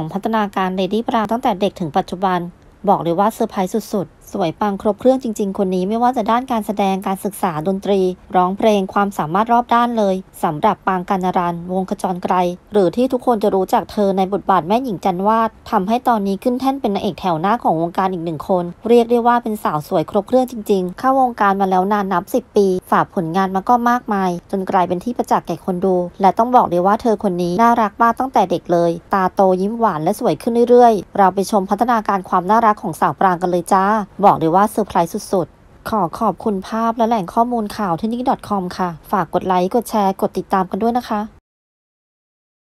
2. พัฒนาการเลดี้บราวตั้งแต่เด็กถึงปัจจุบัน บอกเลยว่าเซอร์ไพรส์สุด ๆสวยปังครบเครื่องจริงๆ คนนี้ไม่ว่าจะด้านการแสดงการศึกษาดนตรี ร้องเพลงความสามารถรอบด้านเลย สำหรับปางกานารันวงขจรไกรหรือที่ทุกคนจะรู้จักเธอในบทบาทแม่หญิงจันวาด ทำให้ตอนนี้ขึ้นแท่นเป็นนางเอกแถวหน้าของวงการอีกหนึ่งคน เรียกได้ว่าเป็นสาวสวยครบเครื่องจริงๆ เข้าวงการมาแล้วนานนับ 10 ปี ฝากผลงานมาก็มากมาย จนกลายเป็นที่ประจักษ์แก่คนดู และต้องบอกเลยว่าเธอคนนี้น่ารักมากตั้งแต่เด็กเลย ตาโตยิ้มหวานและสวยขึ้นเรื่อยๆ เราไปชมพัฒนาการความน่ารักของสาวปรางกันเลยจ้าบอกเลยว่าเซอร์ไพรส์สุด ๆขอขอบคุณภาพและแหล่งข้อมูลข่าวที่นี่ .com ค่ะ ฝากกดไลค์ กดแชร์ กดติดตามกันด้วยนะคะ